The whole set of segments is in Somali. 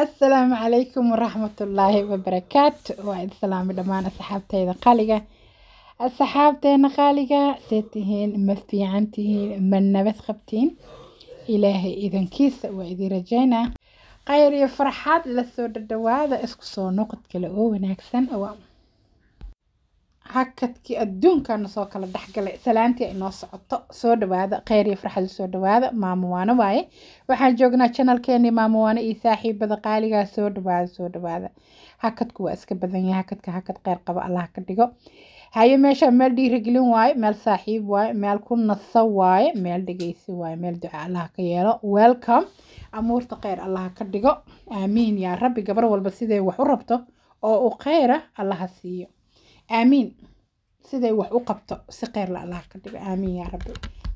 assalaamu calaykum waraxmat ullaahi wabarakaatu waa idin salaamay dhammaan asxaabteyda qaaliga asxaabteena qaaliga see tihiin ma fiican tihiin ma nabad qabtiin ilaahay idankiisa waa idin rajayna khayr iyo farxaad lasoo dhadhawaada isku soo noqod kale oo wanaagsan hakadkii adduunkaana soo kala dhexgalay salaantii ay socoto soo dhawaada kheyr iyo farxadu soo dhawaada maamowaano waaye waxaan joognaa janalkeeni maamowaano iyo saaxiibada qaaligaa soo dhawaada soo dhawaada hakadku waa iska badan yahay hakadka hakad kheyr qaba allah ka dhigo haye meesha meel dhiirigelin waaye meel saaxiib waaye meel ku naso waaye meel dhegeysi waaye meel duca allah ka yeelo welcome amuurta kheyr allah ka dhigo aamiin yaa rabbi gabar walba siday wax u rabto oo u kheyra allaha siiyo aamiin siday wax u qabto si kheyr la ka dhigo aamiin ya rabbi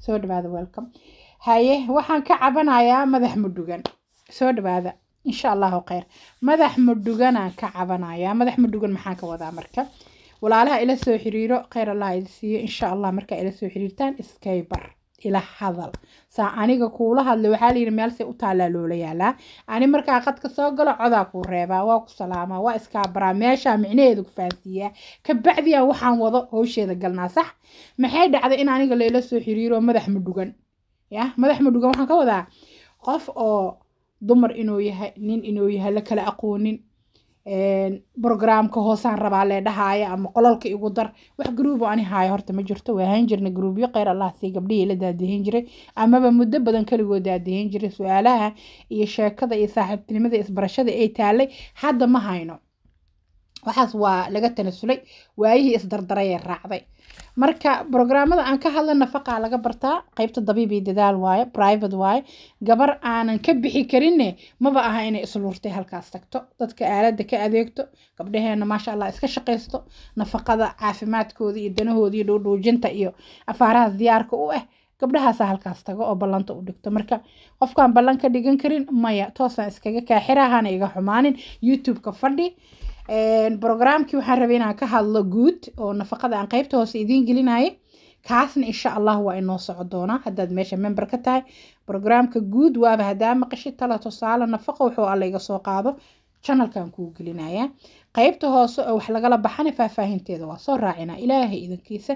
soo dhawaada welcome haye waxaan ka cabanayaa madax mudhugan soo dhawaada insha allahu kheyr madax mudhuganaan ka cabanayaa madax mudhugan maxaan ka wadaa marka walaalaha ila soo xiriiro kheyr allah idi siiyo insha allah markaa ila soo xiriirtaan iskay ila hadal saa aniga kuula hadle waxaa layidhi meelse u taalaa loola yaalaa ani markaa qadka soo galo codaa kuu reebaa waa ku salaamaa waa iskaa baraa meeshaa micnaheeda ku fahansiiyaa kabacdiyaa waxaan wado howsheeda galnaa sax maxay dhacday in aniga layla soo xiriiro madax madhugan ya madax ma dhugan waxaan ka wadaa qof oo dumar inuu yahay nin inuu yahay la kala aqoonin brograamka hoosaan rabaa lee dhahaaya ama qololka igu dar wax gruubo ani haayo horta ma jirto waa ahaan jirnay gruubyo kheyr allah sii gabdhihii la daadihin jiray amaba muddo badan keligoo daadihin jiray su-aalaha iyo sheekada iyo saaxiibtinimada isbarashada ay taalay hadda ma hayno waxaas waa laga tanasulay waayihii isdardarayee raacday marka brograamada aan ka hadla nafaqaa laga bartaa qaybta dabiibi dadaal waaye private waaye gabar aanan ka bixi karinne maba aha inay islurtay halkaas tagto dadka aaladda ka adeegto gabdhaheenna maasha allah iska shaqaysto nafaqada caafimaadkooda iyo danahooda iyo dhuudhuujinta iyo afaarahaas diyaarka u ah eh, gabdhahaasa halkaas tago oo ballanta u dhigto marka qofkaan ballan ka dhigan karin maya toosaan iskaga kaa iga xumaanin youtube-ka fadhi brograamkii waxaan rabay inaan ka hadlo guud oo nafaqada aan qeybta hoose idiin gelinaya kaasna insha allah waa inoo soco doonaa haddaad meesha member ka tahay brograamka guud waaba haddaa maqashid tala tusaale nafaqa wuxuu iga soo qaado janalkan kuu gelinaya qaybta hoose oo wax lagala baxana faahfaahinteeda waa soo raacina ilaahay idankiisa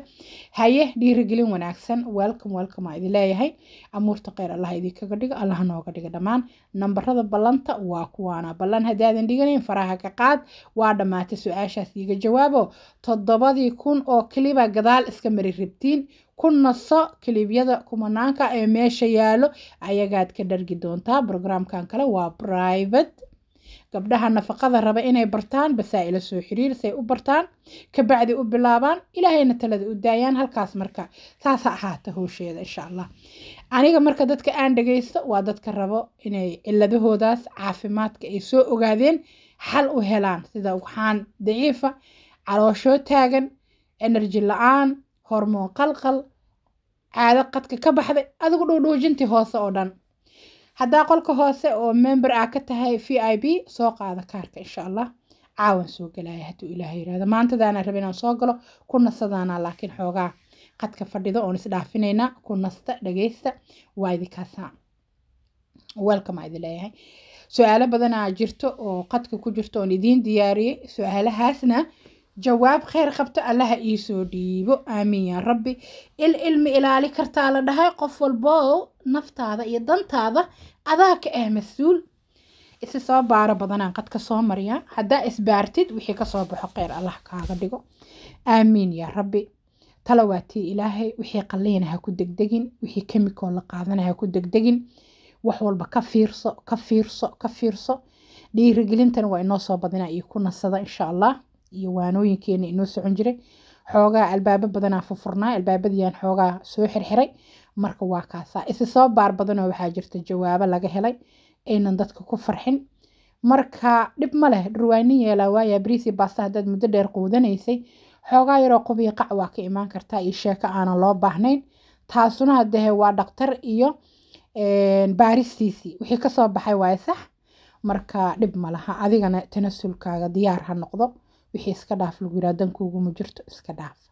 haye dhiirigelin wanaagsan welcom welcom aa idin leeyahay amuurta kheyr allah idinkaga dhigo allah nooga dhiga dhammaan nambarada ballanta waa kuwaana ballan haddaadan dhiganayn faraha ka qaad waa dhammaatay su-aashaas iga jawaabo toddobadii kun oo keliba gadaal iska mari ribtiin ku naso kilibyada kumanaanka ee meesha yaalo ayagaad ka dhargi doontaa brograamkan kale waa private gabdhaha nafaqada raba inay bartaan basaailo soo xiriir say u bartaan kabacdi u bilaabaan ilaahayna talada u daayaan halkaas marka saasa ahaata howsheeda insha allah aniga marka dadka aan dhegaysto waa dadka rabo inay ciladahoodaas caafimaadka ay soo ogaadeen xal u helaan sida waxaan daciifa caloosho taagan enerji la-aan hormoon qalqal caado qadka ka baxday adigu dhowdhoojintii hoose oo dhan haddaa qolka hoose oo member ah ka tahay v i b soo qaada kaarka insha allah caawan soo gelaya hadduu ilaah yirahdo maantadaana raba inaan soo galo ku nasadaana laakiin xoogaa qadka fadhida oon isdhaafinaynaa ku nasta dhageysta waa idinkaasa welcome idin leeyahay su-aalo badanaa jirto oo qadka ku jirto oon idiin diyaariyey su-aalahaasna jawaab kheyr qabto allaha ii soo dhiibo aamiin ya rabbi il ilmi ilaali kartaa la dhahay qof walbo naftaada iyo dantaada adaa ka ah mas-uul isi soo baaro badanaan qadka soo mariyaa haddaa isbaartid wixii kasoo baxo kheyr allah kaaga dhigo aamiin yaa rabbi tala waa tii ilaahay wixii qalliina ha ku degdegin wixii kemikoo la qaadana ha ku degdegin wax walba ka fiirso ka fiirso ka fiirso dhiirigelintana waa inoo soo badinaa iyo ku nasada insha allah iyo waanooyinkeena inoo socon jiray xoogaa albaabo badanaa furfurnaa albaabadiiyaan xoogaa soo xirxiray marka waa kaasaa isi soo baar badanoo waxaa jirta jawaabo laga helay aynan dadka ku farxin marka dhib ma leh dhurwaanin yeelaa waaya briisi baasta haddaad muddo dheer quudanaysay xoogaa yaroo qubiyo qac waa ka imaan kartaa iyo sheeko aanan loo baahnayn taasuna hadehe waa dhaktar iyo baaristiisii wixii kasoo baxay waaya sax marka dhib ma laha adigana tanasulkaaga diyaar ha noqdo wixii iska dhaaf lagu yiraa dankuuguma jirto iska dhaaf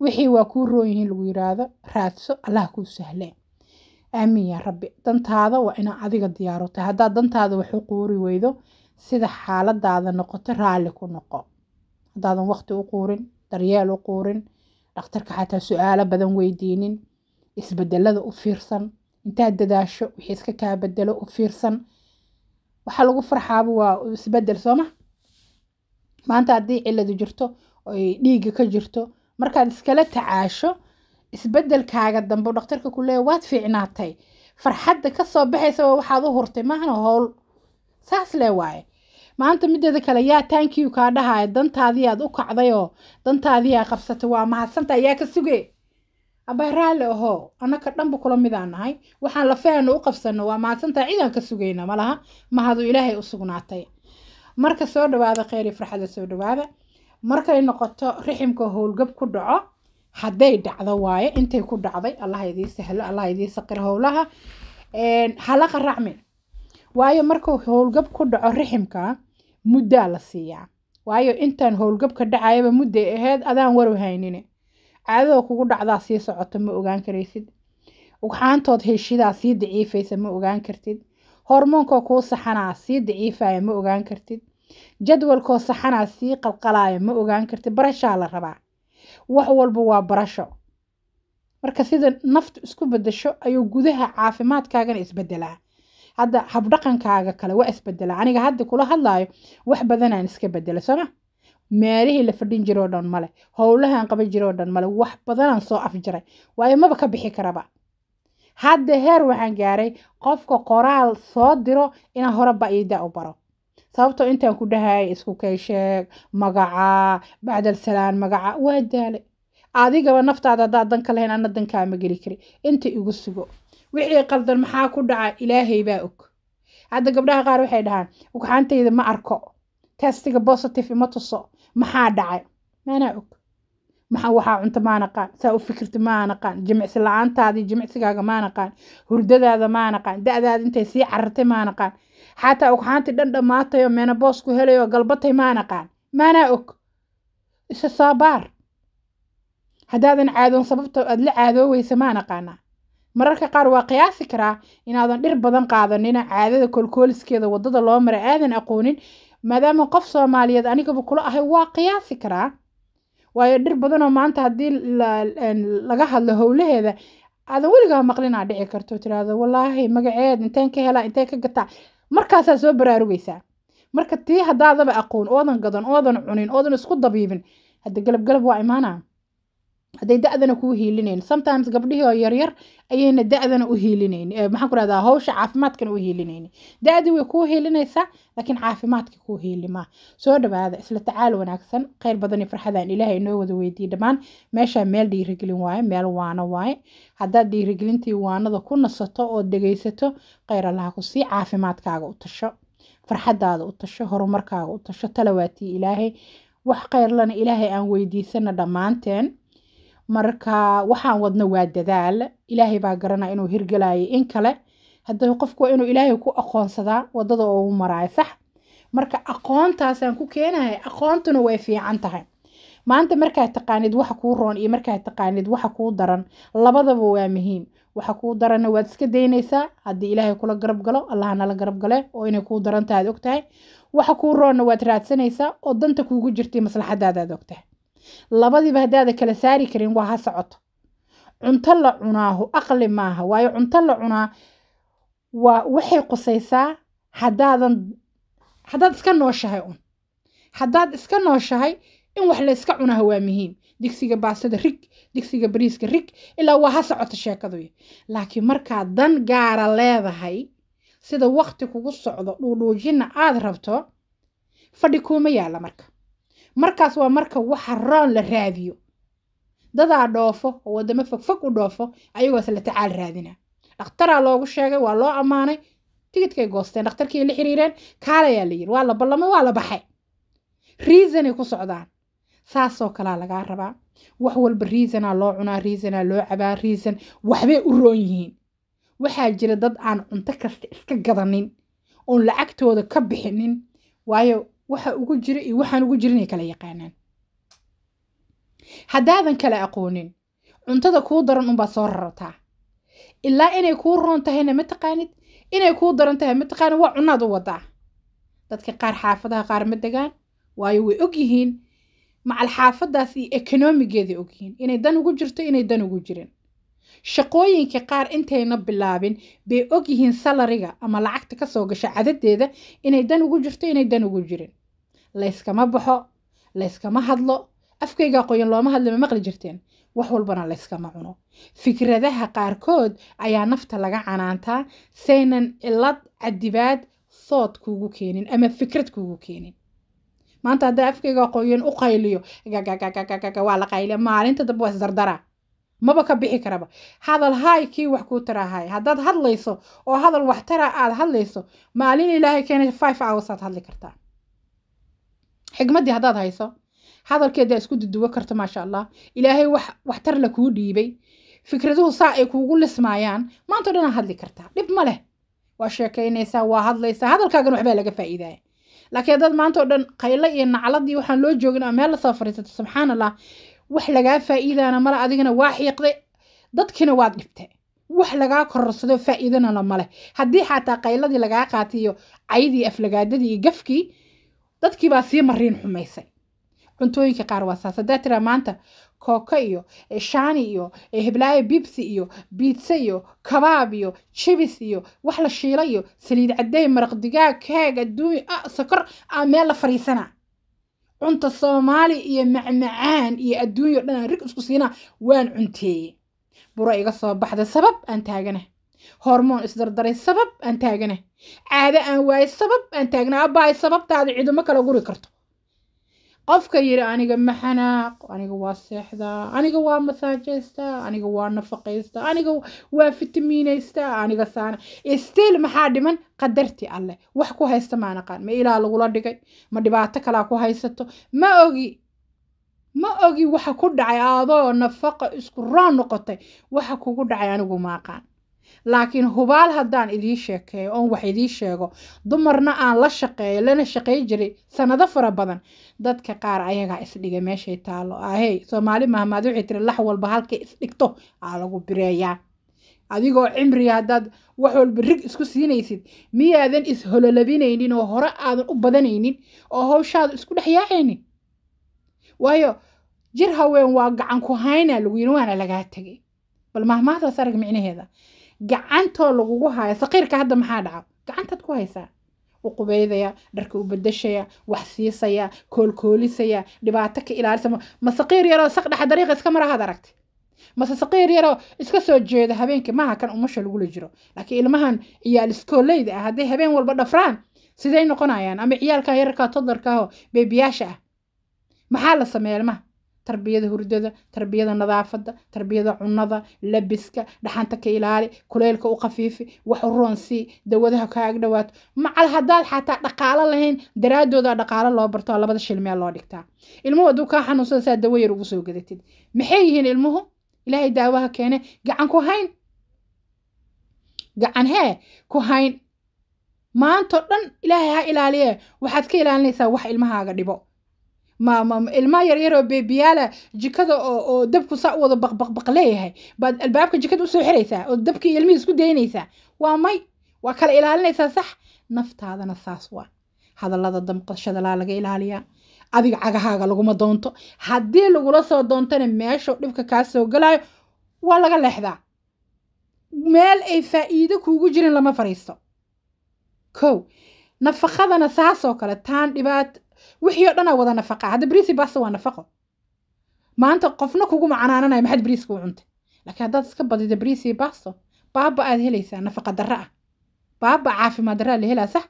wixii waa kuu roon yihiin lagu yiraahdo raadso allah kuu sahlee aamin yaa rabbi dantaada waa inaa adiga diyaarota haddaad dantaada waxu quuri weydo sida xaaladaada noqoto raalli ku noqo haddaadan waqti u quurin daryeel u quurin dhakhtarka xataa su-aalo badan weydiinin isbedelada u fiirsan intaad dadaasho wixii iska kaa bedelo u fiirsan waxaa lagu farxaaba waa isbedel sooma maanta haddii ciladu jirto oy dhiigga ka jirto markaad iskala tacaasho isbedelkaaga dambe dhakhtarka ku leeya waad fiicnaatay farxadda kasoo baxaysaba waxaad u hurtay maahana howl saas lee waaye maanta mideeda kale yaa tankiyu kaa dhahaya dantaadii aad u kacday oo dantaadii aa qabsatay waa mahadsanta yaa ka suge abaa raalle annaka dhanba kula midaa nahay waxaan lafeana u qabsano waa mahadsanta cidaan ka sugayna malaha mahadu ilaahay u sugnaatay marka soo dhawaada kheyri farxada soo dhawaada markay noqoto riximka howlgab ku dhaco hadday dhacdo waaye intay ku dhacday allaha idii sahlo allaha idii saqir howlaha hala qaraacmin waayo markuu howlgab ku dhaco riximka muddaa la siiyaa waayo intaan howlgabka dhacayaba mudday ahayd adaan warow haynine caadada kugu dhacdaa sii socoto ma ogaan karaysid ugxaantood heshidaa sii daciifaysa ma ogaan kartid hormoonka kuu saxanaa sii daciifaya ma ogaan kartid jadwalkoo saxanaa sii qalqalaaya ma ogaan karti barashaa la rabaa wax walba waa barasho marka sida naftu isku bedasho ayuu gudaha caafimaadkaagana isbedelaa hadda habdhaqankaaga kale waa isbedelaa aniga hadda kula hadlaayo wax badanaan iska bedela sooma meelihii la fadhin jiroo dhan male howlahaan qaban jiroo dhan male wax badanaan soo afjaray waayo maba ka bixi karaba hadda heer waxaan gaaray qofka qoraal soo diro inaan hore ba-iida u baro sababtoo intaan ku dhahay isku kay sheeg magacaa bacdalsalaan magaca waa daale adigaba naftaada haddaa danka lahayn ana dankaama geli kari inta igu sugo wixii qaldan maxaa ku dhaca ilaahay baa og hadda gabdhaha qaar waxay dhahaan ugxaantayda ma arko testiga bositive ima tuso maxaa dhacay maanaa og maxaa waxaa cunto maanaqaan saa u fikirta maanaqaan jimicsi la-aantaadii jimicsigaaga maanaqaan hurdadaada maanaqaan da-daada intay sii carartay maanaqaan xataa ogxaantii dhan dhammaatayo menoboos ku helayo galbatay maanaqaan maanaa og isa saabaar haddaadan caadoon sababta aad la caadooweysa maa mararka qaar waa qiyaasi karaa inaadan dhir badan qaadanina caadada koolkooliskeeda waddada loo mara aadan aqoonin maadaama qof soomaaliyeed anigaba kula ahay waa qiyaasi karaa waayo dhir badanoo maanta haddii laga hadlo howlaheeda aadan weligaa maqlinaa dhici karto tiraahdo wallaahi magaceed inteen ka helaa inteen ka gataa markaasaa soo baraarugaysaa marka tii haddaadaba aqoon oodan gadan oodan cunin oodan isku dabiibin hadda galab galab waa imaanaa hadday da-dana kuu hiilinayn sometimes gabdhihii oo yaryar ayayna da-dana u hiilinayn eh, maxaan ku rahdaa hawsha caafimaadkana u hiilinayn da-dii way kuu hiilinaysaa laakiin caafimaadka kuu hiilimaa soo dhawaada isla tacaal wanaagsan khayr badan farxadaan ilaahay inoo wada weydiiye dhammaan meeshaa meel dhiirigelin waaye meel waano waaye haddaad dhiirigelintii waanada ku nasato ood dhegaysato khayr allaha ku sii caafimaadkaaga u tasho farxadaada u tasho horumarkaaga u tasho talawaatii ilaahay wax khayrlana ilaahay aan weydiisana dhammaanteen marka waxaan wadno waa dadaal ilaahay baa garanaa inuu hirgelayo in kale haddaba qofku waa inuu ilaahay ku aqoonsadaa waddada ugu maraayo sax marka aqoontaasaan ku keenahay aqoontuna way fiican tahay maanta markaad taqaanid waxa kuu roon iyo markaad taqaanid waxa kuu daran labadaba waa muhiim waxa kuu daranna waad iska daynaysaa haddii ilaahay kula garab galo allahna garab gale oo inay kuu darantaha ad ogtahay waxa kuu roonna waad raadsanaysaa oo danta kuugu jirtay maslaxadaadaad ogtahay labadiiba haddaada kala saari karin waa ha socoto cunto la cunaahu aqli maaha waayo cunto la cunaa waa waxay qusaysaa haddaadan haddaad iska nooshahay un haddaad iska nooshahay in wax la iska cunaha waa muhiim digsiga baastada rig digsiga bariiska rig ilaa waa ha socoto sheekaduyo laakiin markaad dan gaara leedahay sida waqti kugu socdo dhuudhuujinna aad rabto fadhi kuuma yaalla marka markaas waa marka waxa roon la raadiyo dadaa dhoofo oo waddamo fogfog u dhoofo ayagoo isla tacaal raadina dhakhtaraa loogu sheegay waa loo ammaanay tigidkay goosteen dhakhtarkii la xiriireen kaalayaa la yiri waa la ballamay waa la baxay riisanay ku socdaan saasoo kalaa lagaa rabaa wax walba riisanaa loo cunaa riisanaa loo cabaa riisan waxbay u roon yihiin waxaa jira dad aan cunto kasta iska gadanin oon lacagtooda ka bixinin waayo waxa ugu jira iyo waxaan ugu jirin ay kala yaqaanaan haddaadan kala aqoonin cuntada kuu daran unbaad soo rarataa ilaa inay kuu roon tahayna ma taqaanid inay kuu daran tahay ma taqaanid waa cunaad u wadaa dadka qaar xaafadaha qaar ma degaan waayo way og yihiin macal xaafadaas iyo ekonomigeeday og yihiin inay dan ugu jirto inay dan ugu jirin shaqooyinka qaar intayna bilaabin bay og yihiin salariga ama lacagta kasoo gasha cadadeeda inay dan ugu jirto inay dan ugu jirin layskama baxo layskama hadlo afkayga qoyan looma ma maqli jirteen wax walbana layskama cuno fikradaha qaarkood ayaa nafta laga canaantaa saynan cilad cadibaad thood kuugu keenin ama fikrad kuugu keenin maanta haddaa afkayga qoyan u qayliyo waa la qayliya maalinta dambe waa isdardaraa maba ka bixi karaba hadal haay kii wax kuu taraahay haddaad hadlayso oo hadal waxtara aad hadlayso maalin ilaahay keenay five hours aad hadli kartaa xigmaddii haddaad hayso hadalkeeda isku duduwo karto maasha allah ilaahay waxtar la kuu dhiibay fikraduhu saa ay kuugu lismaayaan maantao dhanaa hadli kartaa dhib ma leh waa sheekaynaysaa waa hadlaysaa hadalkaagan waxbaa laga faa'iidaya laakiin haddaad maantao dhan qaylo iyo nacladii waxaan loo joogin oo meel lasoo fadhiisato subxaan allah wax lagaa faa'iidaana male adigana waa xiiqday dadkiina waad dhibtay wax lagaa kororsadoo faa'iidana male haddii xataa qayladii lagaa qaatiyo caydii aflagaadadii iyo gafkii dadkiibaa sii mariin xumaysay cuntooyinka qaar waa saas haddaa tiraa maanta kooka iyo shaani iyo hiblaayo bibsi iyo biitsa iyo kabaab iyo jibis iyo wax la shiila iyo saliid cadeey maraq digaag keeg adduunya a ah, sokor aa ah, meel la fadhiisanaa cunta soomaali iyo macmacaan iyo adduunya dhan aan rig isku siinaa waan cunteeye buro iga soo baxda sabab aan taaganah hormoon isdardaray sabab aan taagana caado aan waaye sabab aan taagna abbahay sababtaada ciduma kala guri karto qofka yidhi aniga ma xanaaq aniga waa seexdaa aniga waa masaajaystaa aniga waa nafaqaystaa aniga waa fitamiinaystaa aniga saana stiil maxaa dhiman qadartii alleh wax ku haysta maanaqaan ma ilaa lagula dhigay ma dhibaato kalaa ku haysato ma ogi ma ogi waxa ku dhacay aadoo nafaqa isku roon noqotay waxa kugu dhacay anigu ma aqaan laakiin hubaal haddaan idii sheekeeyo oon wax idii sheego dumarna aan la shaqeeyo lana shaqey jiray sanado fara badan dadka qaar ayagaa isdhiga meeshay taalo ahey soomaali mahmaad waxay tiri lax walba halkay isdhigto aa lagu bireeyaa adigoo cimriga haddaad wax walba rig isku siinaysid miyaadan ishololabinaynin oo hore aadan u badanaynin oo hawshaada isku dhexyaacaynin waayo jir haween waa gacanku ku haynaa lagu yiri waana lagaa tegay bal mahmaasaas arag micnaheeda gacantoo lagugu haayo saqiirka hadda maxaa dhaca gacantaad ku haysaa uqubeydaya dharka u bedeshaya wax siisaya koolkoolisaya dhibaato ka ilaalisa ma saqiir yaroo saqdhexa dariiqa iska marahaad aragtay mase saqiir yaroo iska soo jeeda habeenkii maaha kan umasha lagula jiro laakiin ilmahan ciyaal iskooleyda ah hadday habeen walba dhafraan siday noqonayaan ama ciyaalka yararkaa todarka beebiyaasha ah maxaa la sameeya ilmaha tarbiyada hurdada tarbiyada nadaafada tarbiyada cunada labiska dhaxanta ka ilaali kuleylka u khafiifi wax uroon sii dawadaha ka ag dhawaato macal haddaad xataa dhaqaalo lahayn daraadooda dhaqaalo loo barto labada shilmea loo dhigtaa ilmuhu hadduu kaa xanuunsada saa dawo yar ugu soo gadatid maxay yihiin ilmuhu ilaahay daawaha keene gacan ku hayn gacan hee ku hayn maantoo dhan ilaahay ha ilaaliye waxaad ka ilaalinaysaa wax ilmahaaga dhibo ilmaa yar yaroo beebiyaala jikada oo dabku saa u wada baqbaqbaq leeyahay baad albaabka jikada usoo xiraysaa oo dabki ilmihi isku daynaysaa waa may waa kala ilaalinaysaa sax naftaadana saas waa hadallada damqashadalaa laga ilaaliyaa adiga cagahaaga laguma doonto haddii lagula soo doontana meeshuu dhibka kaa soo galaayo waa laga leexdaa meel ay faa'iido kuugu jirin lama fariisto kow nafaqadana saasoo kale taan dhibaat wixii oo dhanaa wada nafaqa hadda briisi baasta waa nafaqo maanta qofna kuguma canaananaya maxaad briiska u cuntay laakiin haddaad iska badida briisi basto baaba aad helaysaa nafaqa darra ah baaba caafimaad darraa la helaa sax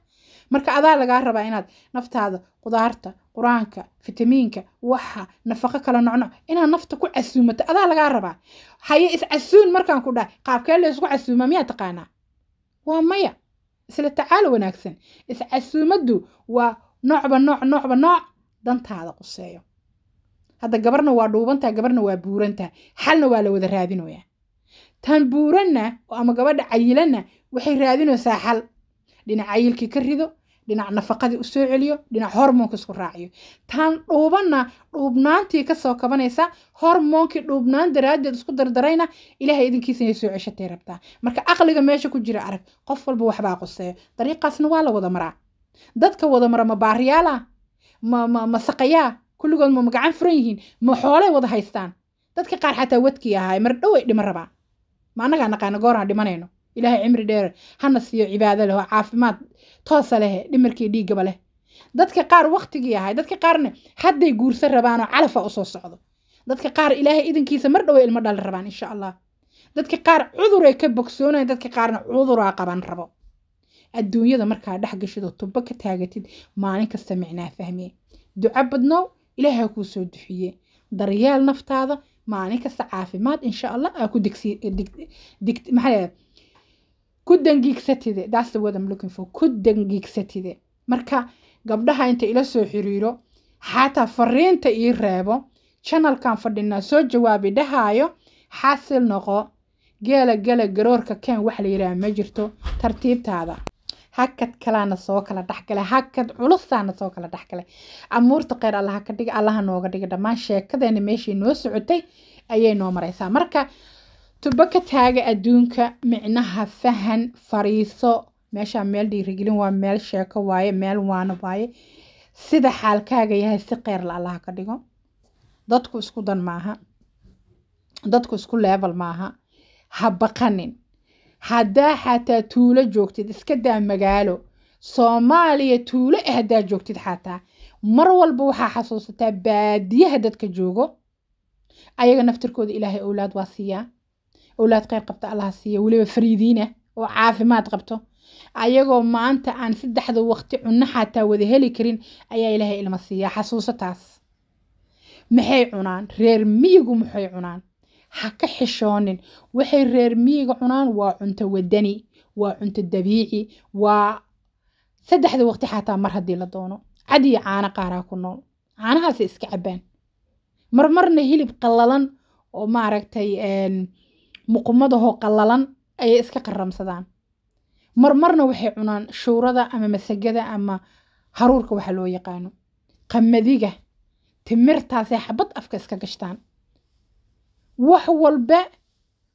marka adaa lagaa rabaa inaad naftaada qudaarta qur-aanka fitamiinka waxa nafaqo kala nocno inaad nafta ku casuumato adaa lagaa rabaa haye iscasuun markaan ku dhahay qaabkee laysku casuuma miyaa taqaanaa waa maya isla tacaalo wanaagsan iscasuumaddu waa noocba nooc noocba nooc dantaada quseeyo hadda gabarna waa dhuubantaa gabarna waa buurantaa xalna waa la wada raadinoyaa tan buuranna ama gabadha cayilanna waxay raadinaysaa xal dhinac cayilkii ka rido dhinac nafaqadii u celiyo dhinac hormoonka isku raaciyo taan dhuubanna dhuubnaantii ka kabanaysa hormoonkii dhuubnaan daraaddeed isku dardarayna ilaahay idinkiisa soo ceshatay rabtaa marka aqliga meesha ku jira arag qof walba waxbaa quseeyo dariiqaasna waa la wada maraa dadka wada mara ma baariyaala ma saqayaa kulligood ma magacan furan yihiin ma xoolay wada haystaan dadka qaar xataa wadkii ahaay mar dhow dhiman rabaa ma annagaa naqaana gooraan dhimanayno ilaahay cimri dheer hana siiyo cibaado leh oo caafimaad toosa lehe dhimarkii dhiigaba leh dadka qaar waqtigii ahay dadka qaarna hadday guursan rabaanoo calafa usoo socdo dadka qaar ilaahay idankiisa mar dhow ilma dhali rabaan insha allah dadka qaar cuduray ka bogsoonaya dadka qaarna cuduraa qaban rabo adduunyada markaa dhex gashid oo tubo ka taagatid maalin kasta micnaa fahmee duca badnow ilaaha kuu soo duxiye daryeel naftaada maalin kasta caafimaad insha allah aa ku dangiigsatide ku dangiigsatide marka gabdhaha inta ila soo xiriiro xataa fariinta ii reebo janalkan fadhinaa soo jawaabi dhahaayo xaasil noqo geela gela garoorka keen wax la yidhaha ma jirto tartiibtaada hakad kalaana soo kala dhexgalay hakad culusaana soo kala dhexgalay amuurta kheyr allaha ka dhiga allaha nooga dhiga dhammaan sheekadeena meeshay noo socotay ayay noo maraysaa marka tubo ka taaga adduunka micnaha fahan fariiso meeshaa meel dhiirigelin waa meel sheeko waaye meel waano waaye sida xaalkaaga yahay si kheyrla allaha ka dhigo dadku isku dan maaha dadku isku leebal maaha ha baqanin haddaa xataa tuulo joogtid iska daa magaalo soomaaliya tuulo eh haddaa joogtid xataa mar walba waxaa xasuusataa baadiyaha dadka joogo ayaga naftirkooda ilaahay owlaad waa siiyaa owlaad kheyr qabta allaha siiya weliba fariidiina eh oo caafimaad qabto ayagoo maanta aan saddexda waqti cunno xataa wada heli karin ayaa ilaahay ilma siiyaa xasuusataas maxay cunaan reer miyigu maxay cunaan ha ka xishoonin waxay reer miyiga cunaan waa cunto wadani waa cunto dabiici waa saddexda waqti xataa mar haddii la doono cadiyo iyo qaaraa ku nool caanahaasay iska cabbaan marmarna hilib qallalan oo maaragtay muqumadahoo qallalan ayay iska qaramsadaan marmarna waxay cunaan shuurada ama masagada ama haruurka waxaa loo yaqaano qamadiga timirtaasay xabad afka iska gashtaan wax walba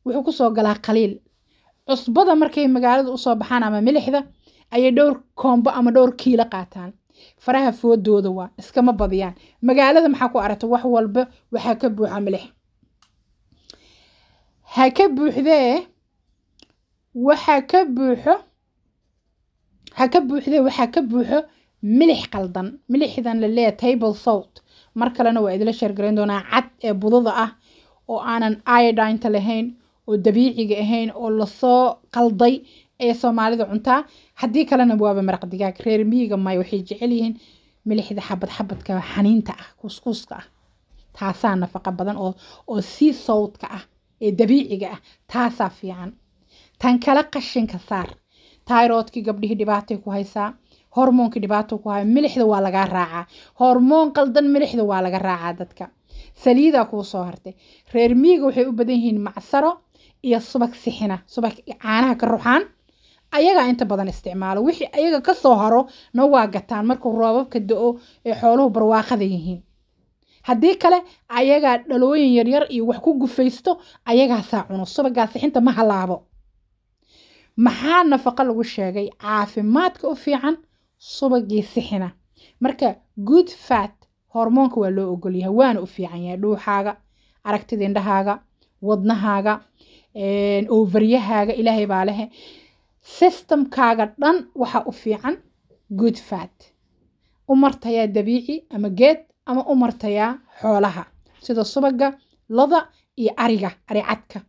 wuxuu kusoo galaa qaliil cusbada markay magaalada usoo baxaan ama milixda ayay dhowr koombo ama dhowr kiila qaataan faraha foodooda waa iskama badiyaan magaalada maxaa ku aragta wax walba waxaa ka buuxa milix ha ka buuxdee waxaa ka buuxo ha ka buuxdee waxaa ka buuxo milix qaldan milixdan la table salt mar kalena waa idila sheergarayn doonaa cad ee budada ah oo aanan iodinta lahayn oo dabiiciga ahayn oo lasoo qalday ee soomaalida cuntaa haddii kalena waaba maraq digaag reer miyiga maayo waxay jecel yihiin milixda xabad xabadka xaniinta ah kuuskuuska ah taasaa nafaqo badan oo sii sawdka ah ee dabiiciga ah taasaa fiican tan kale qashinka saar tayroodkii gabdhihii dhibaatay ku haysaa hormoonkii dhibaato ku haya milixda waa lagaa raacaa hormoon qaldan milixda waa laga raacaa dadka saliidaa kuu soo hartay reer miiga waxay u badan yihiin macsaro iyo subag sixina subag caanaha ka ruxaan ayagaa inta badan isticmaalo wixii ayaga ka soo haro na waa gataan markuu roobabka da-o ee xooluhu barwaaqada yihiin haddii kale ayagaa dhalooyin yaryar iyo wax ku gufaysto ayagaasaa cuno subagaa sixinta ma halaabo maxaa nafaqo lagu sheegay caafimaadka u fiican subagii sixina marka good fat hormoonka waa loo ogolyahay waana u fiican yahay dhuuxaaga aragtida indhahaaga wadnahaaga overyahaaga ilaahay baa lehe systemkaaga dhan waxa u fiican good fat u martayaa dabiici ama geed ama u martayaa xoolaha sida subaga loda iyo ariga aricadka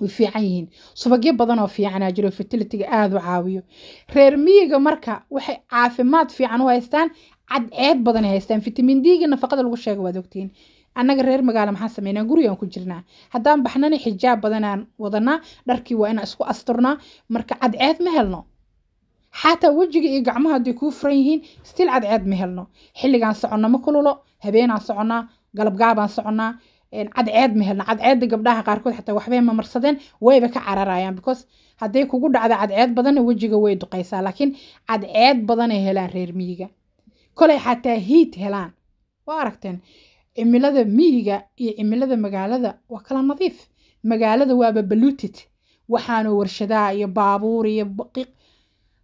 way fiican yihiin subagyo badanoo oo fiicanaa jiro fertilitiga aada u caawiyo reer miyiga marka waxay caafimaad fiican u haystaan cadceed badan ay haystaan fitamin d nafaqada lagu sheega waad ogtiin annaga reer magaala maxaan sameynaa gurigaan ku jirnaa haddaan baxnana xijaab badanaan wadanaa dharkii waa inaan isku asturnaa marka cadceed ma helno xataa wejiga iyo gacmaha hadday kuu furan yihiin stil cadceed ma helno xilligaan soconno ma kululo habeenaan soconnaa galabgaabaan soconnaa cadceed ma helna cadceedda gabdhaha qaarkood xataa waxbay mamarsadeen wayba ka cararayaan because hadday kugu dhacda cadceed badanna wejiga way duqaysaa laakiin cadceed badanay helaan reer miyiga kolay xataa hiid helaan waa aragteen cimilada miyiga iyo cimilada magaalada waa kala nadiif magaalada waaba baluuted waxaana warshadaa iyo baabuur iyo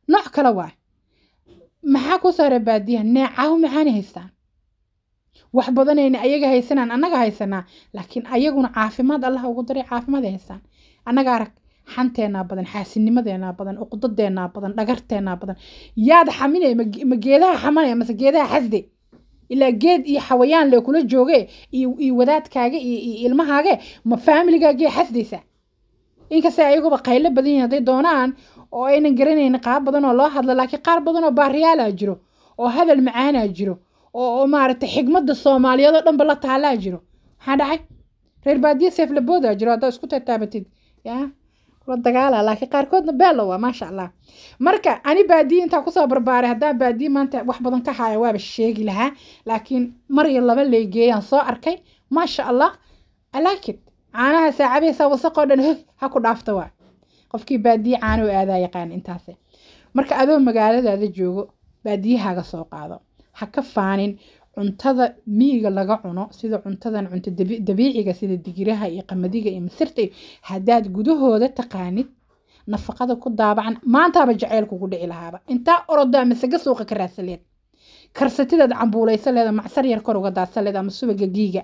nooc kale waa maxaa kusoo reebaadiya neecahu macaana haystaan wax badanayna ayaga haysanaan anaga haysanaa laakiin ayaguna caafimaad allaha ugu daray caafimaad haysaan annaga arag xanteennaa badan xaasinimadeenaa badan uqdadeennaa badan dhagarteennaa badan yaad xamine ma geedaha xamanaya mase geedaha xasde ilaa geed iyo xawayaan lee kula jooge iyo wadaadkaaga iyo ilmahaage ma faamiligaagee xasdaysa inkastay ayaguba qaylo badan hadday doonaan oo aynan garanayn qaab badan oo loo hadla laakiin qaar badan oo ah jiro oo hadal macaanaa ah jiro oo maaragtay xigmadda soomaaliyeed oo dhanba la taalaa jiro maxaa dhacay reer baadiye seeflaboodaa jiro haddaa isku tataabatid yaa la dagaala laakiin qaarkoodna beelo waa maasha allah marka ani baadiye intaa kusoo barbaaray haddaan baadiye maanta wax badan ka haya waaba sheegi lahaa laakiin mar iyo laba leegeeyaan soo arkay maasha allah alaakid caanaha saacabaysaa wasaqoo dhan ha ku dhaafta waa qofkii baadiye caano aadaa yaqaan intaas marka adoo magaaladaada joogo baadiyahaaga soo qaado ha ka faanin cuntada miyiga laga cuno sida cuntadan cunto dabiiciga sida digiraha iyo qamadiga iyo masirta iyo haddaad gudahooda taqaanid nafaqada ku daabacan maantaaba jacayl kugu dhici lahaaba intaa orodaa ga suuqa ka raasaleed karsatidaad cambuulaysa leeda macsar yar kor uga daasa leed ama subaga giiga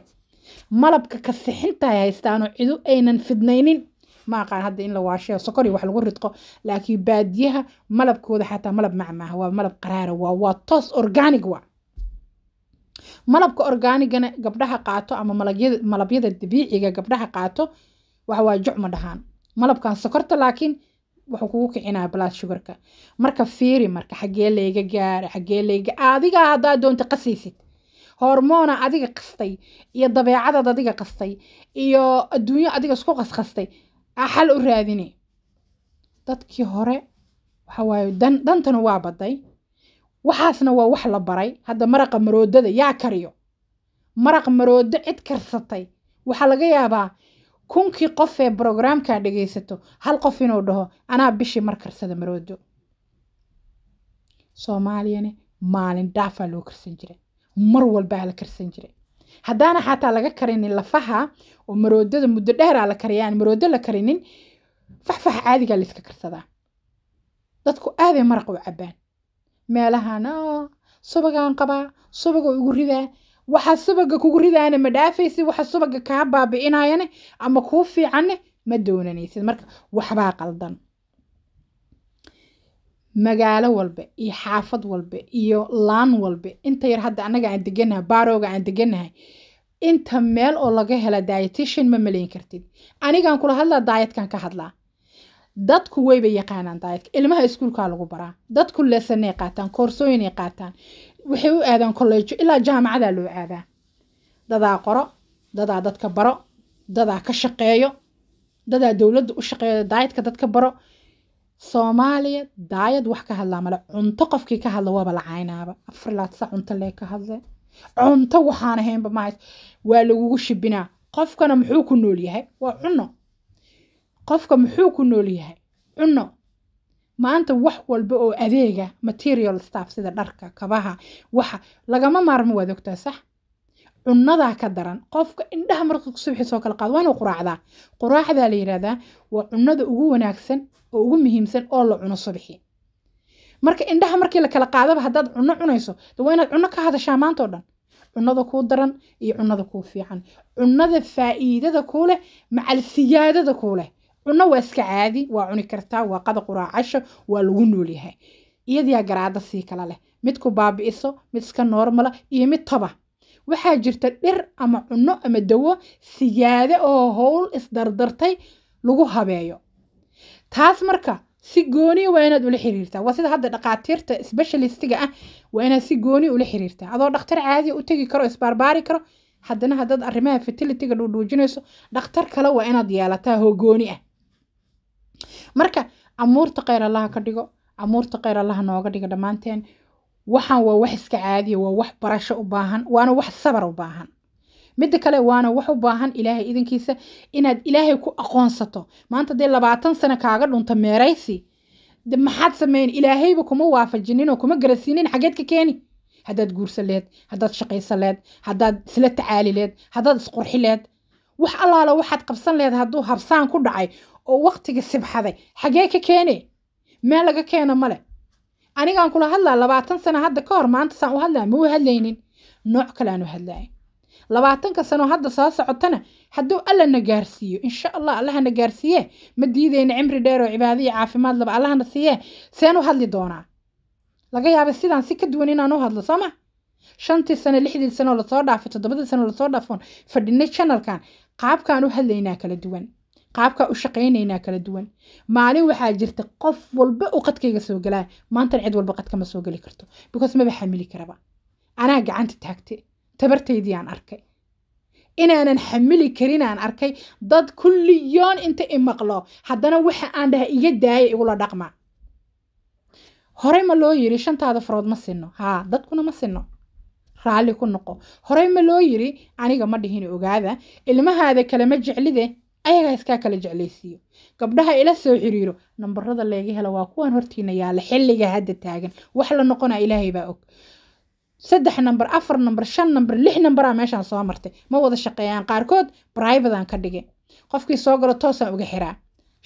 malabka ka kasixintaay haystaanoo cidu aynan fidnaynin ma aqaan hadda in la waasheo sokori wax lagu ridqo laakiin baadiyaha malabkooda xataa malab macmaaha waa malab qaraara waa waa toos organig waa malabka organigana gabdhaha qaato ama malabyada dabiiciga gabdhaha qaato waxawaa jucma dhahaan malabkan sokorta laakiin wuxuu kugu kicinaa balaad shugarka marka fiiri marka xagee layga gaaro xagee layga adigaa haddaa doonta qasaysid hormoona adiga qastay iyo dabeecadaad adiga qastay iyo adduunyo adiga isku qasqastay xal u raadini dadkii hore waxawaaye dan dantana waa baday waxaasna waa wax la baray hadda maraqa maroodada yaa kariyo maraq maroodo cid karsatay waxaa laga yaabaa kunkii qof ee brograamkaa dhegaysato hal qof inuu dhaho anaa bishii mar karsada maroodo soomaaliyana maalin dhaafaa loo karsan jiray mar walbaa la karsan jiray haddaana xataa laga karinin lafaha oo maroodada muddo dheeraa la kariya aan maroodo la karinin faxfax caadigaa layska karsadaa dadku aaday maraq u cabbaan meelahan oo subagaan qabaa subaga ugu ridaa waxaa subaga kugu ridaana ma dhaafaysid waxa subaga kaa baabi'inayane ama kuu fiicanne ma doonanaysid marka waxbaa qaldan magaalo walbe iyo xaafad walbe iyo laan walbe inta yar hadda annaga aan deganahay baarowga aan deganahay inta meel oo laga hela dietition ma malayn kartid anigaan kula hadlaa daayadkan ka hadlaa dadku weyba yaqaanaan daayadka ilmaha iskuulkaa lagu baraa dadku lesanay qaataan koorsooyinay qaataan waxay u aadaan kolleejo ilaa jaamacadaa loo aadaa dadaa qoro dadaa dadka baro dadaa ka shaqeeyo dadaa dowladda u shaqeeyo daayadka dadka baro soomaaliya daayad wax ka hadlaa male cunto qofkii ka hadla waaba la caynaaba afarlaadsa cunto lee ka hadle cunto waxaan ahaynba mahays waa lagugu shibinaa qofkana muxuu ku nool yahay waa cunno qofka muxuu ku nool yahay cunno maanta wax walba oo adeega material staff sida dharka kabaha waxa lagama maarmo waad ogtaa sax cunadaa ka daran qofka indhaha marka subxi soo kala qaado waa quraacdaa quraacdaa la yidhaahdaa waa cunada ugu wanaagsan oo ugu muhiimsan oo la cuno subxi marka indhaha markii la kala qaadaba haddaad cuno cunayso de waa inaad cuno ka hadashaa maantao dhan cunada kuu daran iyo cunada kuu fiican cunada faa'iidada kuu leh macal kuu leh cuno waa iska caadi waa cuni kartaa waa qada quraacasha waa lagu noolyahay iyadiyaa garaada sii kala leh mid ku baabi'iso mid iska noormala iyo mid taba waxaa jirta dhir ama cunno ama dawo siyaade oo howl isdardartay lagu habeeyo taas marka si gooniya waa inaad ula xiriirtaa waa sida hadda dhaqaatiirta specialistiga ah waa inaad si gooni ula xiriirtaa adoo dhakhtar caadiya u tegi karo isbaarbaari karo haddana haddaad arrimaha fatilityga dhuudhuujinayso dhakhtar kale waa inaad yeelataa hoo gooni ah marka amuurta kheyr allaha ka dhigo amuurta kheyr allaha nooga dhiga dhammaanteen waxaan waa wax iska caadiya waa wax barasho u baahan waana wax sabar u baahan midda kale waana wax u baahan ilaahay idankiisa inaad ilaahay ku aqoonsato maanta dee labaatan sano kaaga dhunta meeraysi maxaad sameyn ilaahayba kuma waafajininoo kuma garasiinin xageed ka keeni haddaad leed haddaad shaqaysaleed haddaad isla tacaalileed haddaad isqurxileed wax allaala waxaad qabsan leed hadduu habsaan ku dhacay oo waqtiga sibxaday xagee ka keene meel laga keeno male anigaan kula hadlaa labaatan sano hadda ka hor maanta saan u hadlaa ma u hadlaynin nooc kale aan u hadlaya labaatanka sano hadda soo socotana hadduu na gaarsiiyo insha allah allahana gaarsiiye ma diideyna cimri dheer oo cibaado iyo caafimaad laba allahana siiye seen u hadli doonaa laga yaaba sidaan si ka duwan inaan u hadlo soo ma shantii sano lixdii sano lasoo dhaafay toddobadii sano lasoo dhaafoon fadhinay janalkan qaabkaan u hadlaynaa kala duwan qaabka u shaqaynaynaa kala duwan maalin waxaa jirta qof walba u qadkayga soo galaa maantan cid walba qadkama soo geli karto because maba xamili karaba anaa gacanta taagtay tabartaydii aan arkay inaanan xamili karin aan arkay dad kulliyoon inta i maqlo haddana waxa aan dhaha iga daaya igula dhaqma horey ma loo yiri shantaada farood ma sinno haa dadkuna ma sinno raalli ku noqo horey ma loo yiri aniga ma dhihina ogaada ilmahaada kalema jeclide ayagaa iskaa kala jeclaysiiyo gabdhaha ila soo xiriiro nambarada layga helo waa kuwan hortiina yaala xilliga hadda taagan wax la noqonaa ilaahay baa og saddex namber afar namber shan namber lix nambera meeshaan soo martay ma wada shaqeeyaan qaarkood brivadan ka dhige qofkii soo galo toosaan uga xiraa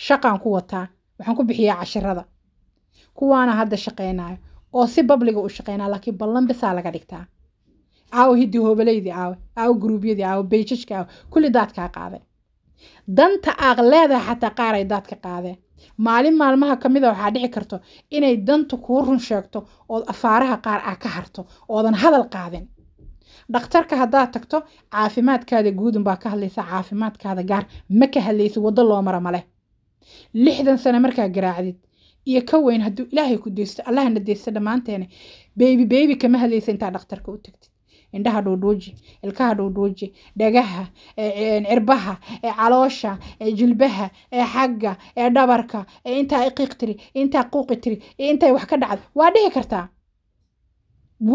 shaqaan ku wataa waxaan ku bixiyaa cashirada kuwaana hadda shaqeynayo oo si babliga u shaqeynaa laakiin ballan laga dhigtaa aawo hiddii hoobalaydi aawe aawo guruubyadii aawo beyjajka aawe kulli daadkaa qaaday danta aaq leedahay xataa qaar ay daadka qaadeen maalin maalmaha ka mid a waxaa dhici karto inay danta kuu run sheegto ood afaaraha qaar ah ka harto oodan hadal qaadin dhakhtarka haddaad tagto caafimaadkaada guudun baa ka hadlaysa caafimaadkaada gaar ma ka hadlaysa waddo loo mara maleh lixdan sane markaa garaacdid iyo ka weyn hadduu ilaahay ku deysto allahna deysta dhammaanteena beybi beybi kama hadlaysa intaa dhakhtarka u tagtid indhaha dhuudhuuji ilkaha dhuudhuuji dhegaha cirbaha e, e, e, caloosha jilbaha xagga dhabarka intaa iqiiq tiri intaa quuqi tiri intay wax ka dhacda waa dhihi kartaa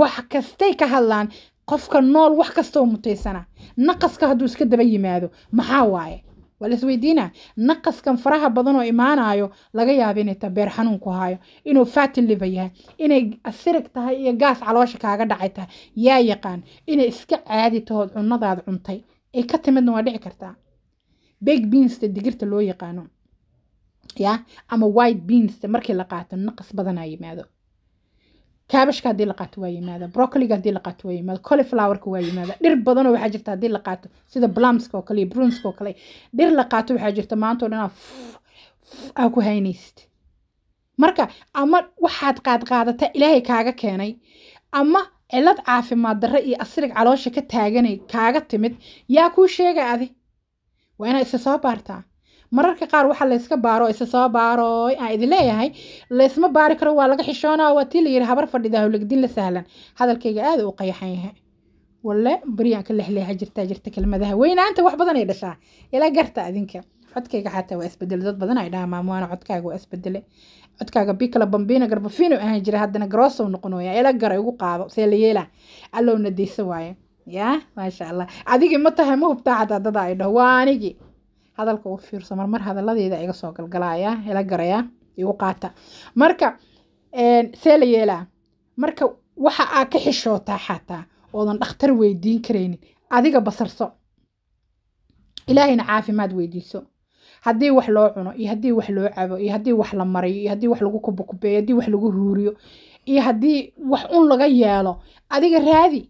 wax kastay ka hadlaan qofka nool wax kastoo mutaysana naqaska hadduu iska daba yimaado maxaa waaye waa naqaskan faraha badanoo oo imaanayo laga yaaba inay ta beer xanuun ku haayo inuu fatin yahay inay asirig tahay iyo gaas caloosha kaaga dhacay tahay yaa yaqaan inay iska caadi tahood cunadaada cuntay ay ka timidna waa dhici kartaa beg beansta digirta loo yaqaano ya ama white beansta markii la qaato naqas badanaa yimaado kaabashka hadii la qaato waa yimaada brocoliga hadii la qaato waa yimaada coliflowerka waa yimaada dhir badanoo waxaa jirta hadii la qaato sida blumska oo kale iyo brunska oo kale dhir la qaato waxaa jirta maanta oo dhan aa aa ku haynaysid marka ama waxaad qaadqaadata ilaahay kaaga keenay ama cilad caafimaad darre iyo asrig caloosha ka taaganay kaaga timid yaa kuu sheegay adi waa inaad isa soo baartaa mararka qaar waxa layska baaro isa soo baaro aan idin leeyahay laysma baari karo waa laga xishoona waa tii layiri habar fadhida howlagdin la sahlan hadalkayga aad u qayaxan yahay wale baryaan lexleeha jirtaa jirta kelmadaha weynaanta wax badan ay dhashaa ilaa garta adinka codkayga xataa waa isbedel dad badan ay dhahaa maamuwaana codkaaga waa isbedele codkaaga bikala bambiina garbafiino ahaan jira haddana garoosow noqonoya ila gara igu qaado see la yeela allowna deyso waaye yaa maasha allah adigii ma tahay ma hubtaa xataa dadaa ay dhaho waa anigii hadalka u fiirso marmar hadaladeyda iga soo galgalaya ila garaya igu qaata marka see la yeelaa marka waxa aa ka xishootaa xataa oodan dhakhtar weydiin karaynin adiga basarso ilaahayna caafimaad weydiiso haddii wax loo cuno iyo haddii wax loo cabo iyo haddii wax la mariyo iyo haddii wax lagu kubakubeeyo haddii wax lagu huuriyo iyo haddii wax un laga yeelo adiga raadi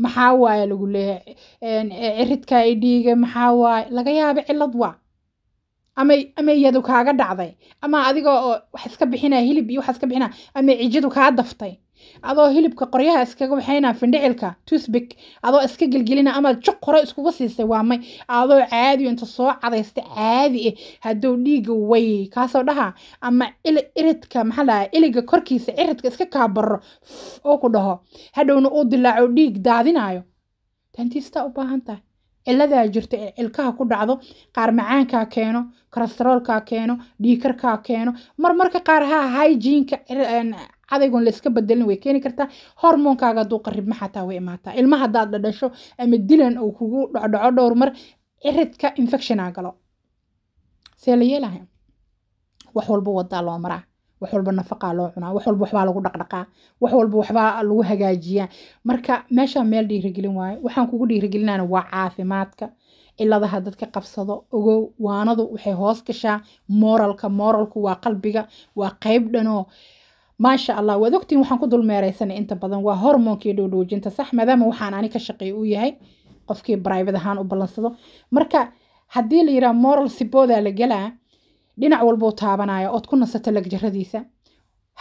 maxaa waaya lagu leeyahay ciridka e-, ay dhiiga maxaa waaye laga yaaba cilad waa ama ama iyadu kaaga dhacday ama adiga oo wax iska bixinaya hilib iyo wax iska bixinaya ama cijadu kaa daftay adoo hilibka qoryaha iskaga waxayna findhicilka toothpick adoo iska gelgelina ama juq hore iskuga siistay waa may adoo caadi inta soo cadaystay caadi ah hadduu dhiiga way kaasoo dhaha ama iridka maxaa dhaha iliga korkiisa ciridka iska kaabaro oo ku dhaho hadhowna uu dilaaco dhiig daadinayo dantiistaa u baahan tahay ciladaa jirta ee cilkaha ku dhacdo qaar macaankaa keeno kolesteroolkaa keeno dhiikarkaa keeno marmarka qaar haa hygiinka er, adaygoon la iska bedelin way keeni kartaa hormoonkaaga hadduu qaribma xataa way imaataa ilma haddaad dhadhasho ama dilan uu kugu dhocdhoco dhowr mar ciridka infectionaa galo see la yeelahay wax walba wadaa loo maraa wax walba nafaqaa loo cunaa wax walba waxbaa lagu dhaqdhaqaa wax walba waxbaa lagu hagaajiyaa marka meeshaa meel dhiirigelin waayo waxaan kugu dhiirigelinana waa caafimaadka ciladaha dadka qabsado ogow waanadu waxay hoos gashaa moralka moralku waa qalbiga waa qayb dhanoo maasha allah waad ogtiin waxaan ku dul meeraysanay inta badan waa hormoonkii dhowdhoojinta sax maadaama waxaan ani ka shaqeey u yahay qofkii brivate ahaan u ballansado marka haddii la yidhaha moral siboodaa la gelaa dhinac walbuu taabanaya ood ku nasato lagjaradiisa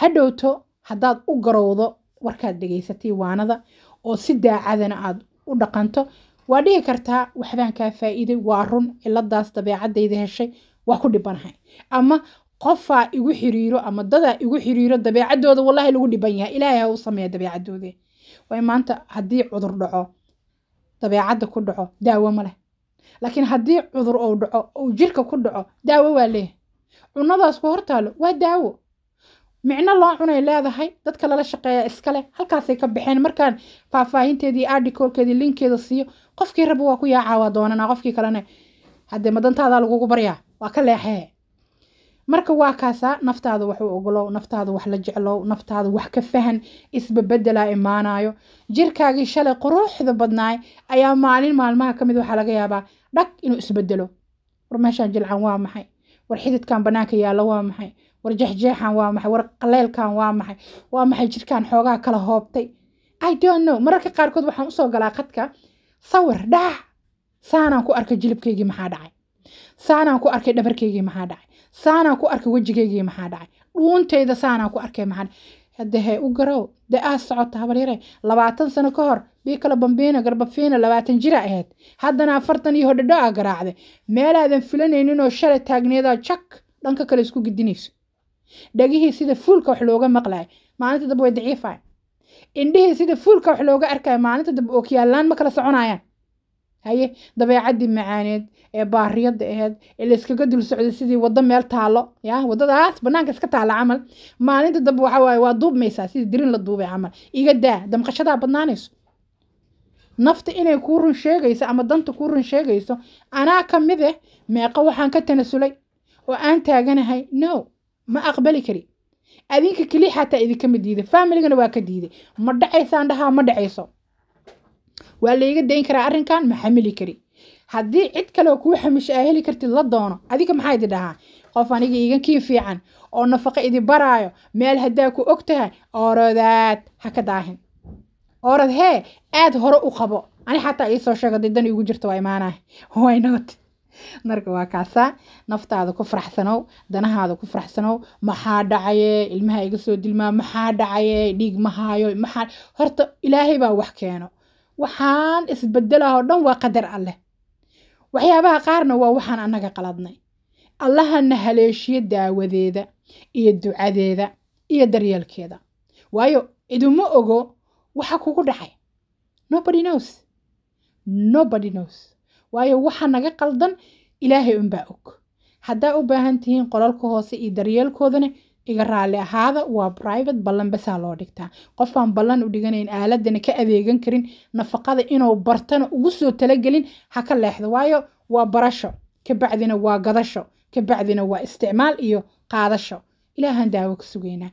hadhowto haddaad u garowdo warkaad dhegaysatay waanada oo si daacadana aad u dhaqanto waa dhihi kartaa waxbaan kaa faa'iiday waa run ciladaas dabeecadayda heshay waa ku dhibanahay ama qofaa igu xiriiro ama dadaa igu xiriiro dabeecadooda wallaahi lagu dhiban yahay ilaahay ha u sameeya dabeecadoode waayo maanta haddii cudur dhaco dabeecadda ku dhaco daawo ma leh laakiin haddii cudur ou dhaco ou jirka ku dhaco daawo waa leeyahay cunnadaas ku hortaalo waa daawo micno loo cunay leedahay dadka lala shaqeeya iskale halkaasay ka baxeen markaan faahfaahinteedii articolkeedii linkeeda siiyo qofkii raba waa ku yaaca doonanaa qofkii kalena haddee madantaadaa lagugu baryaa waa ka leexee marka waa kaasaa naftaada wax u ogolow naftaada wax la jeclow naftaada wax ka fahan isbabedela imaanayo jirkaagii shalay quruuxda badnaay ayaa maalin maalmaha ka mid waxaa laga yaabaa dhag inuu isbedelo war meeshaan jilcan waa maxay war xididkan bannaanka yaalla waa maxay war jeexjeexan waa maxay war qaleylkan waa maxay waa maxay jirkaan xoogaa kala hoobtay i don't know mararka qaarkood waxaan usoo galaa qadka sawir dhac saanaan ku arkay jilibkaygii maxaa dhacay saanaan ku arkay dhabarkaygii maxaa dhacay saanaa ku arkay wejigeygii maxaa dhacay dhuuntayda saanaa ku arkay maxaa dhacay haddahee u garow de aas socota habaryare labaatan sano ka hor bii kale bambiina labaatan jira ahayd haddana afartan iyo hodhadho a garaacday meelaadan filanayninoo shalay taagneedaa jak dhanka kale isku gidinayso dhagihii sida fuulka wax looga maqlayo maalinta dambe way daciifaya indhihii sida fuulka wax looga arkayo maalinta dambe ookiyaalaan ma kala soconayaan haye dabeecaddii macaaneed ee baariyadda aheed ee la dul socday sidii wado meel taalo ya wadadaas bannaanka iska taala camal maalinta dambe waxa waa duubmaysaa sidii dirin la duubay camal iga daa damqashadaa badnaanayso nafta inay kuu run sheegayso ama danta kuu run sheegayso anaa ka mid eh meeqo waxaan ka tanasulay oo aan taaganahay no ma aqbali kari adinka keli xataa idinka ma diiday faamiligana waa ka diiday ma dhacaysaan dhahaa ma dhacayso waa layga dayn karaa arinkan ma xamili kari haddii cid kale oo kuu xamisho aa heli kartid la doono adiga maxaa idi dhahaa qof aniga iigankii fiican oo nafaqo idi baraayo meel haddaa ku og tahay oorodaad ha ka daahin orod hee aad hore u qabo ani xataa iisoo sheega didan igu jirta waa imaanaah wynot marka waa kaasaa naftaada ku faraxsanow danahaada ku faraxsanow maxaa dhacaye ilmaha iga soo dilmaa maxaa dhacaye dhiig ma maxaa horta ilaahay baa wax keeno waxaan isbedelahoo dhan waa qadar alleh waxyaabaha qaarna waa waxaan annaga qaladnay allahana haleeshiyo daawadeeda iyo ducadeeda iyo daryeelkeeda waayo ciduma ogo waxa kugu dhacay nobody knows nobody knows waayo waxa naga qaldan ilaahay unbaa og haddaa u baahan tihiin qolalka hoose iyo daryeelkoodana iga raali ahaada waa private ballan basaa loo dhigtaa qofaan ballan u dhiganayn aaladana ka adeegan karin nafaqada inuu bartana ugu soo talagelin ha ka leexdo waayo waa barasho kabacdina waa gadasho kabacdina waa isticmaal iyo qaadasho ilaahaan daawo ka sugeynaa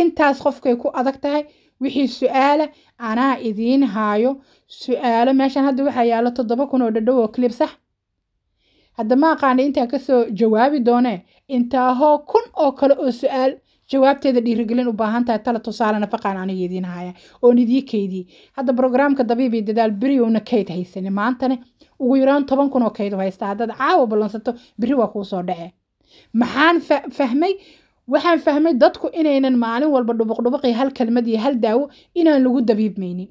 intaas qofkay ku adag tahay wixii su-aala anaa idiin haayo su-aalo meeshaan hadda waxaa yaalo toddoba kun oo dhadhow oo clib hadda ma aqaana intaa kasoo jawaabi doone intaahoo kun oo kale oo su-aal jawaabteeda dhiirigelin u baahan tahay tala tusaale nafaqaan aniga idiin haya oon idii keydiyey hadda brograamka dabiibi dadaal beriowna kayd haysane maantane ugu yaraan toban kun oo kayd u haysta haddaad caawa ballansato beri waa kuu dhace maxaan fahmay waxaan fahmay dadku inaynan maalin walba dhubuqdhubuqi hal kelmad iyo hal daawo inaan lagu dabiibmaynin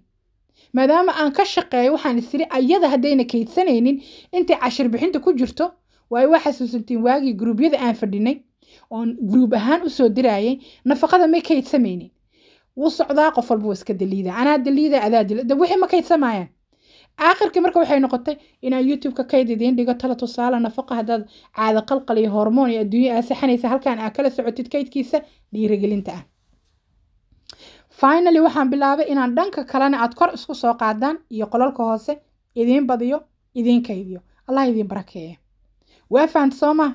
maadaama aan ka shaqeeyo waxaan istiri ayada haddayna kaydsanaynin intay cashir bixinta ku jirto waayo waa xasuusantiin waagii gruubyada aan fadhinay oon gruub ahaan usoo diraayay nafaqada may kaydsamaynin wuu socdaa qof walba iska daliida anaa daliida adaa dil de ma kaydsamayaan aakhirkii marka waxay noqotay inaan youtubeka kayd idiin dhigo tala tusaale nafaqa haddaad caada qalqal iyo hormoon iyo adduunya aa saxanaysa halkaan aa kala socotid kaydkiisa dhiirigelinta ah finally waxaan bilaabay inaan dhanka kalena aad kor isku soo qaadaan iyo qolalka hoose idiin badiyo idiin kaydiyo allah idiin barakeeye waa fahant soo maha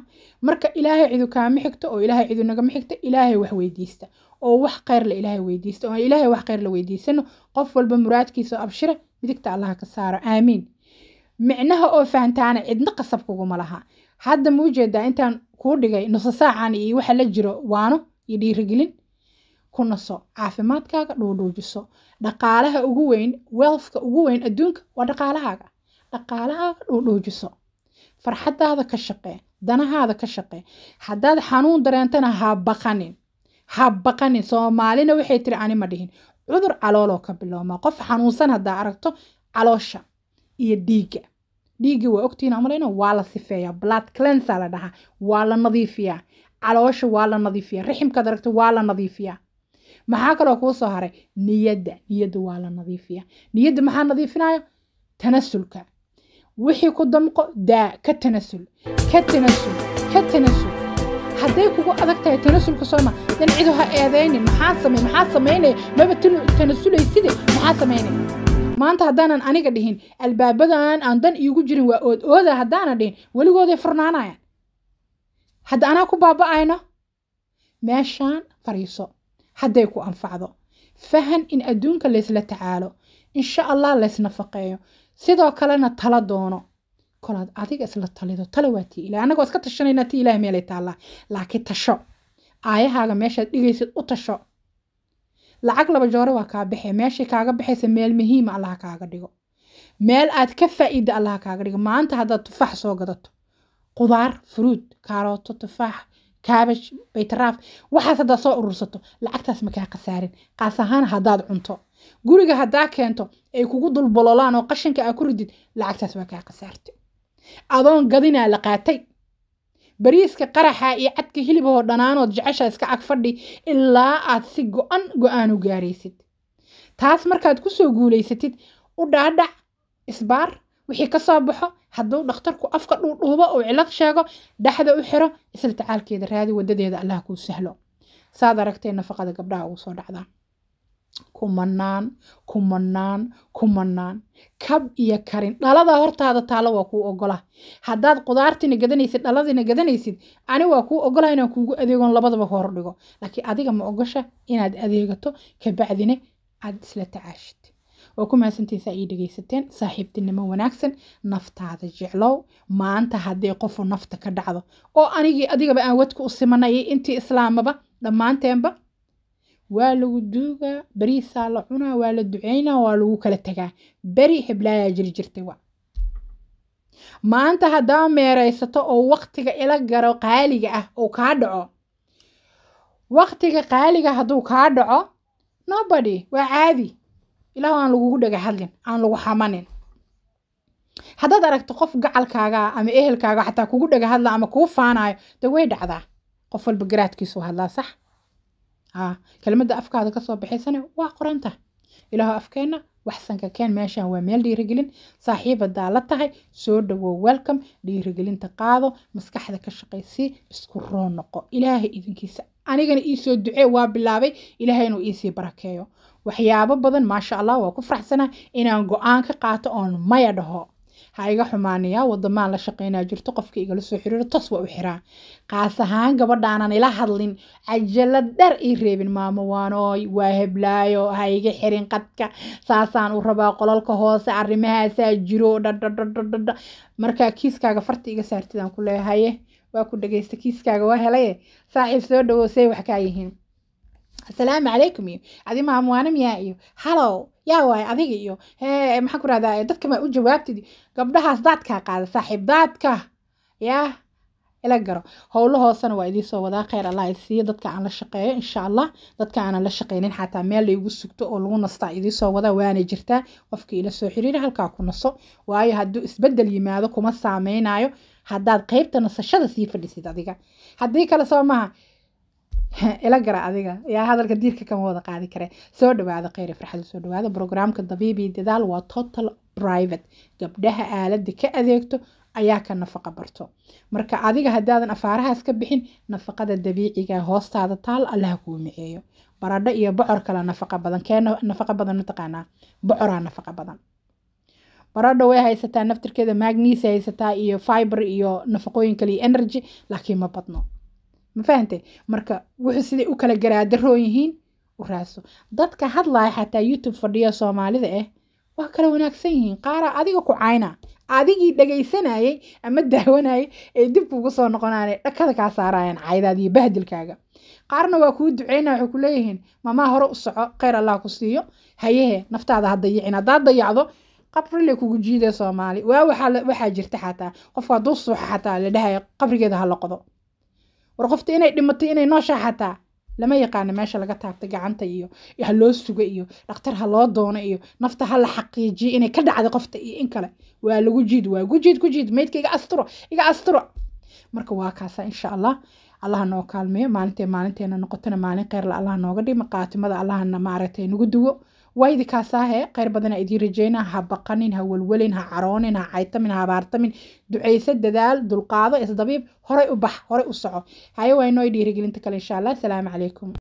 marka ilaahay cidu kaama xigto oo ilaahay cidu nagama xigto ilaahay wax weydiista oo wax kheyr la ilaahay weydiista oo ilaahay wax kheyr la weydiisano qof walba muraadkiisa oo midigta allah ka saaro aamiin micnaha oo fahantaana cidna qasab kuguma laha hadda muu intaan kuu dhigay nuso saacan iyo waxa la jiro waano iyo dhiirigelin ku naso caafimaadkaaga dhuudhuujiso dhaqaalaha ugu weyn wealthka ugu weyn adduunka waa dhaqaalahaaga dhaqaalahaaga dhuudhuujiso farxadaada ka shaqee danahaada ka shaqee haddaad xanuun dareentana ha baqanin ha baqanin soomaalina waxay tiri ani ma dhihin cudur calooloo ka bilooma qof xanuunsan haddaa aragto caloosha iyo dhiigga dhiigga waa ogtiina malayna waa la sifeeyaa blood cleansa la dhahaa waa la nadiifiyaa caloosha waa la nadiifiyaa riximkaad aragto waa la nadiifiyaa maxaa kaloo kuu soo haray niyada niyada waa la nadiifiya niyada maxaa nadiifinaya tanasulka wixii ku damqo daa ka tanasul ka tanasul ka tanasul hadday kugu adag tahay tanasulka sooma dan cidu ha eedaynin maxaa samey maxaa samaynaya maba tanasulaysidee maxaa samaynaya maanta haddaanan aniga dhihin albaabadan aan dan iigu jirin waa ood ooda haddaanan dhihin weligooday furnaanayaan hadda anaa ku baaba'ayno meeshaan fariiso hadday ku anfacdo fahan in adduunka laysla tacaalo insha allah laysnafaqeeyo sidoo kalena tala doono kolaad adiga isla talido tale waa tii ilaah annagoo iska tashanayna tii ilaah meelay taallaa laakiin tasho aayahaaga meeshaad dhigaysid u tasho lacag laba joore waa kaa baxee meeshii kaaga baxaysa meel muhiima ah allah kaaga dhigo meel aad ka faa'iida allah kaaga dhigo maanta haddaad tufaax soo gadato qudaar furuud kaarooto tufaax kaabaj baytaraaf waxaas haddaad soo urursato lacagtaas ma kaa khasaarin qaas ahaan haddaad cunto guriga haddaa keento ay kugu dulbololaan oo qashinka aa ku ridid lacagtaas waa kaa khasaarta adoon gadinaa la qaatay bariiska qaraxa iyo cadka hilib hoo dhanaanood jecesha iska ag fadhi ilaa aad si go-an go-aan u gaaraysid taas markaad ku soo guulaysatid u dhaadhac isbaar wixii ka soo baxo hadduu dhakhtarku afka dhuudhuubo uu cilad sheego dhexda u xiro isla tacaalkeeda raadi wadadeeda allah kuu sahlo saad aragtee nafaqada gabdhaha ugu soo dhacdaa kumanaan kumanaan kumanaan kab iyo karin dhalada hortaada taalo waa kuu ogola haddaad qudaartina gadanaysid dhaladina gadanaysid ani waa kuu ogola inaan kuugu adeegoon labadaba hor dhigo laakiin adiga ma ogosha inaad adeegato kabacdina aad isla tacaashid oo ku mahadsantaynsaa ii dhegaysateen saaxiibtinimo wanaagsan naftaada jeclow maanta haddii qofu nafta ka dhacdo oo anigii adigaba aan wadka u simanay intii islaamaba dhammaanteenba waa lagu duugaa beriisaa la cunaa waa la duceynaa waa lagu kala tagaa beri heblaayaa jiri jirtay wa maanta haddaa meeraysato oo waqtiga ila garo qaaliga ah uu kaa dhaco waktiga qaaliga hadduu kaa dhaco nobody waa caadi ilaahu aan lagugu dhagaxadlin aan lagu xamanin haddaad aragto qof gacalkaaga ama ehelkaaga xataa kugu dhaga hadla ama kuu faanayo de way dhacdaa qof walba garaadkiisu hadlaa sax kelmadda afkaada kasoo baxaysana waa qoranta ilaahu afkeenna waxsanka keen meeshan waa meel dhiirigelin saaxiibadaa la tahay soo dhawow welcome dhiirigelinta qaado maskaxda ka shaqaysii isku roo noqo ilaahay idinkiisa anigana iisoo ducee waa bilaabay ilaahaynu iisii barakeeyo waxyaabo badan maasha allah waa ku faraxsanaa inaan go-aan ka qaato oon maya dhaho ha iga xumaanayaa wadamaan la shaqaynaa jirto qofka igala soo xiriiro tos waa u xiraa qaas ahaan gabadhaanaan ila hadlin cajala dhar ii reebin maamo waanooy waa heblaayo ha iga xirin qadka saasaan u rabaa qolalka hoose arrimahaasaa jiro dhadhadhadhadha markaa kiiskaaga farta iga saartidaan ku leehaye waa ku dhagaysta kiiskaaga waa helaye saaxiib soo dhawow say wax kaa yihiin asalaamu calaykum iyo adima amwaanamyaa iyo halow yaa waay adiga iyo hee maxaan ku rahdaa dadkama u jawaabtid gabdhahaas daadkaa qaada saaxiibdaadka yaa ila garo howlahoosana waa idiin soo wadaa kheyr allah isiiyo dadka aan la shaqeeyo insha allah dadka aanan la shaqeynin xataa meel laygu sugto oo lagu nastaa idiin soo wadaa waana jirtaa qofkii ila soo xiriira halkaa ku naso waayo hadduu isbedel yimaado kuma saameynayo haddaad qeybta nasashada sii fadhisid adiga haddii kale soo maaha ila gara adiga yaa hadalka diirka kama wada qaadi kare soo dhawaada kheyre farxada soo dhawaada brograamka dabiibi dadaal waa total private gabdhaha aalada ka adeegto ayaa ka nafaqa barto marka adiga haddaadan afaarahaas ka bixin nafaqada dabiiciga ah, hoostaada taal allaha kuu miceeyo baradho iyo bocor kala nafaqa badan kee nafaqa badan mataqaanaa bocoraa nafaqa badan baradho way haysataa naftirkeeda magnesi haysataa iyo fiber iyo nafaqooyin kale iyo energy laakiin ma badno mafahante marka wuxuu siday u kala garaadaroo yihiin u raadso dadka hadlaya xataa youtube fadhiya soomaalida ah waa kala wanaagsan yihiin qaaraa adiga ku cayna adigii dhagaysanayey ama daawanayay ay dib kugu soo noqonaanay dhakada kaa saarayaan caydaada bahdilkaaga qaarna waa kuu duceyna waxay ku leeyihiin mamaa hore u soco kheyr allah ku siiyo hayehe naftaada ha dayicin haddaad dayacdo qabrilay kugu jiidee soomaali waa waxaa jirta xataa qofka hadduu suuxa xataa la dhahaya qabrigeeda ha la qodo war qofta inay dhimato inay noo xataa lama yaqaano meesha laga taabta gacanta iyo ha loo sugo iyo dhaktar ha loo doono iyo nafta ha la xaqiijiyo inay ka dhacday qofta iyo in kale waa lagu jiid waa gujiid gujiid maydka iga asturo iga asturo marka waa kaasa insha allah allaha noo kaalmeeyo maalintee maalinteena noqotona maalin kheerla allah nooga dhima qaatimada allahna maaragtay nagu duwo waa idinkaasaahe kheyr badana idii rajeyna ha baqanin ha welwelin ha caroonin ha caytamin ha abaartamin ducayse dadaal dulqaado isdabiib horay u bax horay u soco haye waa inoo dhiirigelinta kale insha allah asalaamu calaykum